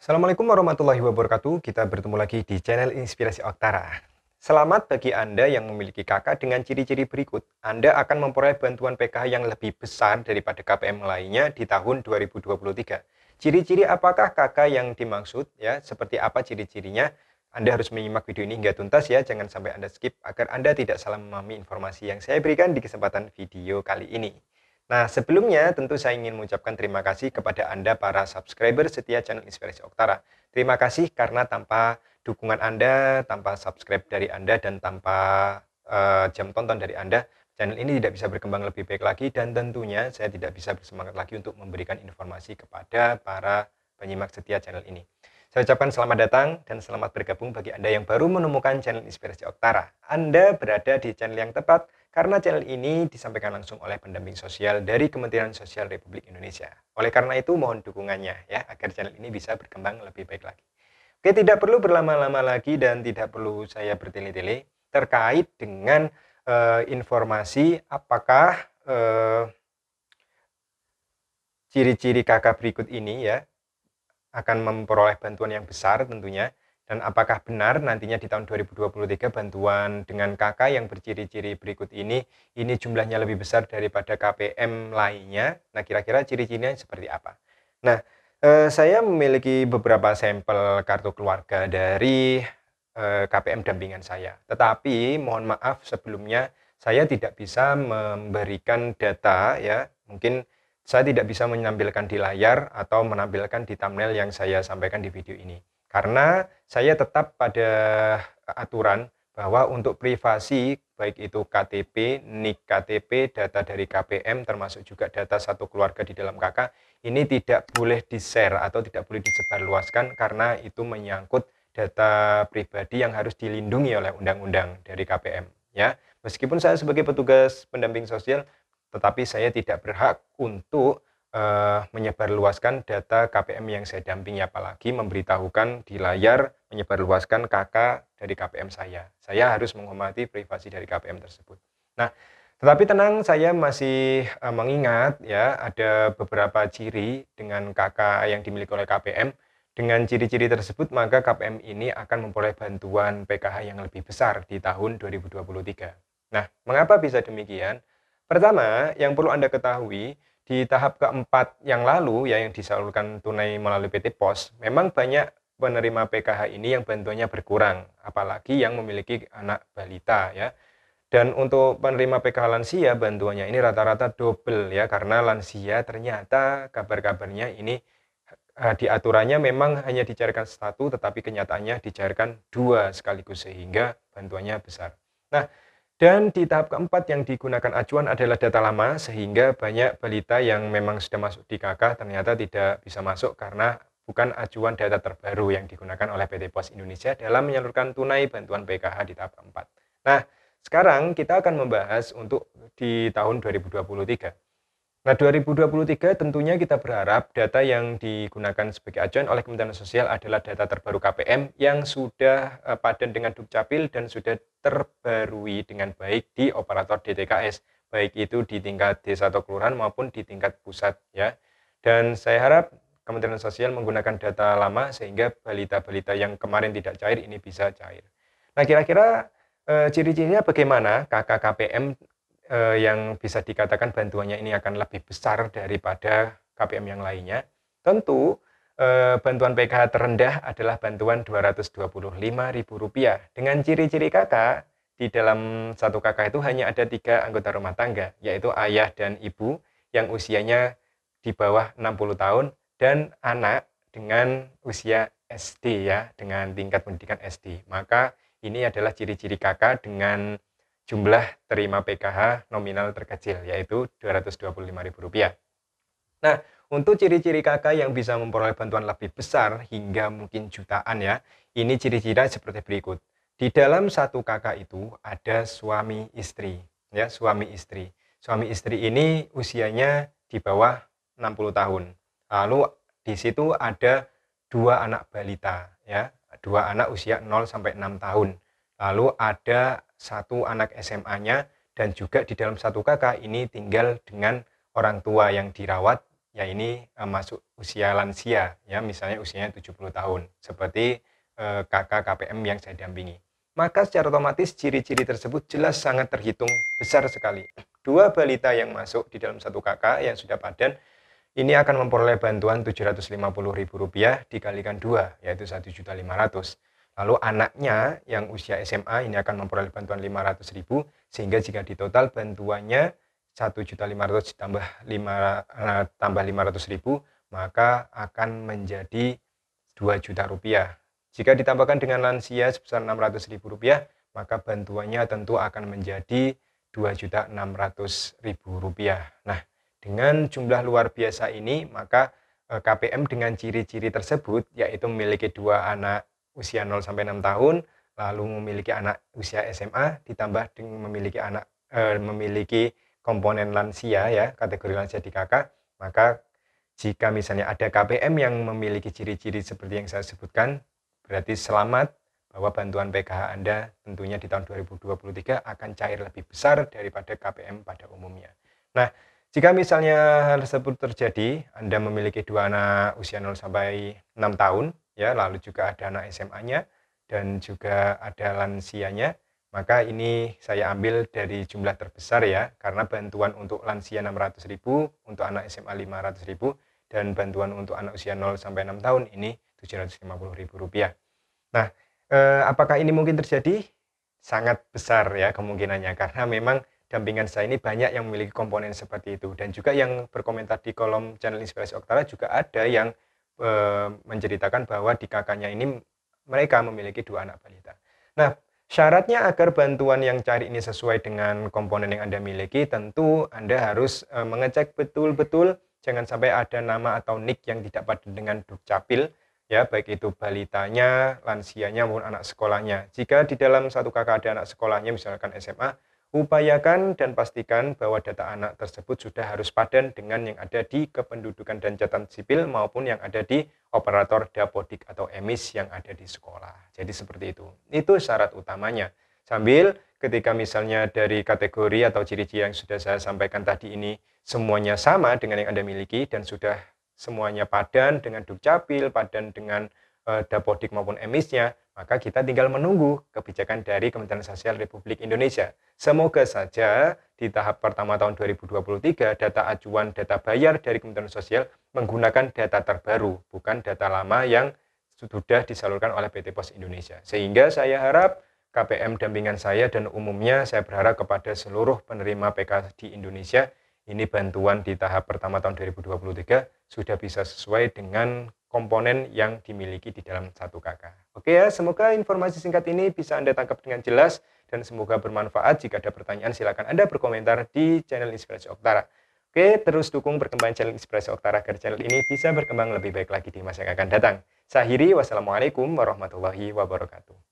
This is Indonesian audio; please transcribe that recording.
Assalamualaikum warahmatullahi wabarakatuh. Kita bertemu lagi di channel Inspirasi Oktara. Selamat bagi Anda yang memiliki kakak dengan ciri-ciri berikut. Anda akan memperoleh bantuan PKH yang lebih besar daripada KPM lainnya di tahun 2023. Ciri-ciri apakah kakak yang dimaksud ya, seperti apa ciri-cirinya? Anda harus menyimak video ini hingga tuntas ya, jangan sampai Anda skip agar Anda tidak salah memahami informasi yang saya berikan di kesempatan video kali ini. Nah, sebelumnya tentu saya ingin mengucapkan terima kasih kepada Anda para subscriber setia channel Inspirasi Oktara. Terima kasih karena tanpa dukungan Anda, tanpa subscribe dari Anda, dan tanpa uh, jam tonton dari Anda, channel ini tidak bisa berkembang lebih baik lagi dan tentunya saya tidak bisa bersemangat lagi untuk memberikan informasi kepada para penyimak setia channel ini. Saya ucapkan selamat datang dan selamat bergabung bagi Anda yang baru menemukan channel Inspirasi Oktara. Anda berada di channel yang tepat karena channel ini disampaikan langsung oleh pendamping sosial dari Kementerian Sosial Republik Indonesia. Oleh karena itu mohon dukungannya ya agar channel ini bisa berkembang lebih baik lagi. Oke, tidak perlu berlama-lama lagi dan tidak perlu saya bertele-tele terkait dengan uh, informasi apakah uh, ciri-ciri kakak berikut ini ya akan memperoleh bantuan yang besar tentunya dan apakah benar nantinya di tahun 2023 bantuan dengan KK yang berciri-ciri berikut ini ini jumlahnya lebih besar daripada KPM lainnya. Nah, kira-kira ciri-cirinya seperti apa? Nah, eh, saya memiliki beberapa sampel kartu keluarga dari eh, KPM dampingan saya. Tetapi mohon maaf sebelumnya saya tidak bisa memberikan data ya, mungkin saya tidak bisa menampilkan di layar atau menampilkan di thumbnail yang saya sampaikan di video ini. Karena saya tetap pada aturan bahwa untuk privasi baik itu KTP, NIK KTP, data dari KPM termasuk juga data satu keluarga di dalam KK ini tidak boleh di-share atau tidak boleh disebarluaskan karena itu menyangkut data pribadi yang harus dilindungi oleh undang-undang dari KPM ya. Meskipun saya sebagai petugas pendamping sosial tetapi saya tidak berhak untuk uh, menyebarluaskan data KPM yang saya dampingi apalagi memberitahukan di layar menyebarluaskan KK dari KPM saya. Saya harus menghormati privasi dari KPM tersebut. Nah, tetapi tenang saya masih uh, mengingat ya ada beberapa ciri dengan KK yang dimiliki oleh KPM. Dengan ciri-ciri tersebut maka KPM ini akan memperoleh bantuan PKH yang lebih besar di tahun 2023. Nah, mengapa bisa demikian? Pertama, yang perlu Anda ketahui, di tahap keempat yang lalu, ya yang disalurkan tunai melalui PT POS, memang banyak penerima PKH ini yang bantuannya berkurang, apalagi yang memiliki anak balita ya. Dan untuk penerima PKH lansia bantuannya ini rata-rata double ya karena lansia ternyata kabar-kabarnya ini diaturannya di aturannya memang hanya dicairkan satu tetapi kenyataannya dicairkan dua sekaligus sehingga bantuannya besar. Nah, dan di tahap keempat yang digunakan acuan adalah data lama, sehingga banyak balita yang memang sudah masuk di KK ternyata tidak bisa masuk karena bukan acuan data terbaru yang digunakan oleh PT Pos Indonesia dalam menyalurkan tunai bantuan PKH di tahap keempat. Nah, sekarang kita akan membahas untuk di tahun 2023. Nah, 2023 tentunya kita berharap data yang digunakan sebagai acuan oleh Kementerian Sosial adalah data terbaru KPM yang sudah eh, padan dengan Dukcapil dan sudah terbarui dengan baik di operator DTKS, baik itu di tingkat desa atau kelurahan maupun di tingkat pusat ya. Dan saya harap Kementerian Sosial menggunakan data lama sehingga balita-balita yang kemarin tidak cair ini bisa cair. Nah, kira-kira eh, ciri-cirinya bagaimana KKKPM eh, yang bisa dikatakan bantuannya ini akan lebih besar daripada KPM yang lainnya. Tentu eh, bantuan PKH terendah adalah bantuan Rp225.000 dengan ciri-ciri kakak di dalam satu kakak itu hanya ada tiga anggota rumah tangga, yaitu ayah dan ibu yang usianya di bawah 60 tahun dan anak dengan usia SD ya, dengan tingkat pendidikan SD. Maka ini adalah ciri-ciri kakak dengan jumlah terima PKH nominal terkecil yaitu Rp225.000. Nah, untuk ciri-ciri kakak yang bisa memperoleh bantuan lebih besar hingga mungkin jutaan ya, ini ciri-ciri seperti berikut. Di dalam satu kakak itu ada suami istri, ya suami istri. Suami istri ini usianya di bawah 60 tahun. Lalu di situ ada dua anak balita, ya dua anak usia 0 sampai 6 tahun lalu ada satu anak SMA-nya dan juga di dalam satu kakak ini tinggal dengan orang tua yang dirawat ya ini e, masuk usia lansia ya misalnya usianya 70 tahun seperti e, kakak KPM yang saya dampingi maka secara otomatis ciri-ciri tersebut jelas sangat terhitung besar sekali dua balita yang masuk di dalam satu kakak yang sudah padan ini akan memperoleh bantuan Rp750.000 dikalikan dua yaitu Rp1.500.000 Lalu anaknya yang usia SMA ini akan memperoleh bantuan 500.000 sehingga jika di total bantuannya 1.500 ditambah 5 eh, tambah 500.000 maka akan menjadi 2 juta rupiah. Jika ditambahkan dengan lansia sebesar 600.000 rupiah, maka bantuannya tentu akan menjadi 2.600.000 rupiah. Nah, dengan jumlah luar biasa ini, maka eh, KPM dengan ciri-ciri tersebut, yaitu memiliki dua anak usia 0 sampai 6 tahun, lalu memiliki anak usia SMA ditambah dengan memiliki anak eh, memiliki komponen lansia ya, kategori lansia di KK, maka jika misalnya ada KPM yang memiliki ciri-ciri seperti yang saya sebutkan, berarti selamat bahwa bantuan PKH Anda tentunya di tahun 2023 akan cair lebih besar daripada KPM pada umumnya. Nah, jika misalnya hal tersebut terjadi, Anda memiliki dua anak usia 0 sampai 6 tahun, ya lalu juga ada anak SMA-nya dan juga ada lansianya maka ini saya ambil dari jumlah terbesar ya karena bantuan untuk lansia 600.000 untuk anak SMA 500.000 dan bantuan untuk anak usia 0 sampai 6 tahun ini Rp750.000 nah eh, apakah ini mungkin terjadi sangat besar ya kemungkinannya karena memang dampingan saya ini banyak yang memiliki komponen seperti itu dan juga yang berkomentar di kolom channel inspirasi Oktara juga ada yang e, menceritakan bahwa di kakaknya ini mereka memiliki dua anak balita. Nah, syaratnya agar bantuan yang cari ini sesuai dengan komponen yang Anda miliki, tentu Anda harus e, mengecek betul-betul jangan sampai ada nama atau nick yang tidak padan dengan Dukcapil ya baik itu balitanya, lansianya maupun anak sekolahnya. Jika di dalam satu kakak ada anak sekolahnya misalkan SMA, Upayakan dan pastikan bahwa data anak tersebut sudah harus padan dengan yang ada di kependudukan dan catatan sipil maupun yang ada di operator dapodik atau emis yang ada di sekolah. Jadi seperti itu. Itu syarat utamanya. Sambil ketika misalnya dari kategori atau ciri-ciri yang sudah saya sampaikan tadi ini semuanya sama dengan yang Anda miliki dan sudah semuanya padan dengan dukcapil, padan dengan Eh, dapodik maupun emisnya, maka kita tinggal menunggu kebijakan dari Kementerian Sosial Republik Indonesia. Semoga saja di tahap pertama tahun 2023 data acuan data bayar dari Kementerian Sosial menggunakan data terbaru, bukan data lama yang sudah disalurkan oleh PT Pos Indonesia. Sehingga saya harap KPM dampingan saya dan umumnya saya berharap kepada seluruh penerima PK di Indonesia ini bantuan di tahap pertama tahun 2023 sudah bisa sesuai dengan komponen yang dimiliki di dalam satu KK. Oke ya, semoga informasi singkat ini bisa Anda tangkap dengan jelas dan semoga bermanfaat. Jika ada pertanyaan, silakan Anda berkomentar di channel Inspirasi Oktara. Oke, terus dukung perkembangan channel Inspirasi Oktara agar channel ini bisa berkembang lebih baik lagi di masa yang akan datang. Sahiri, wassalamualaikum warahmatullahi wabarakatuh.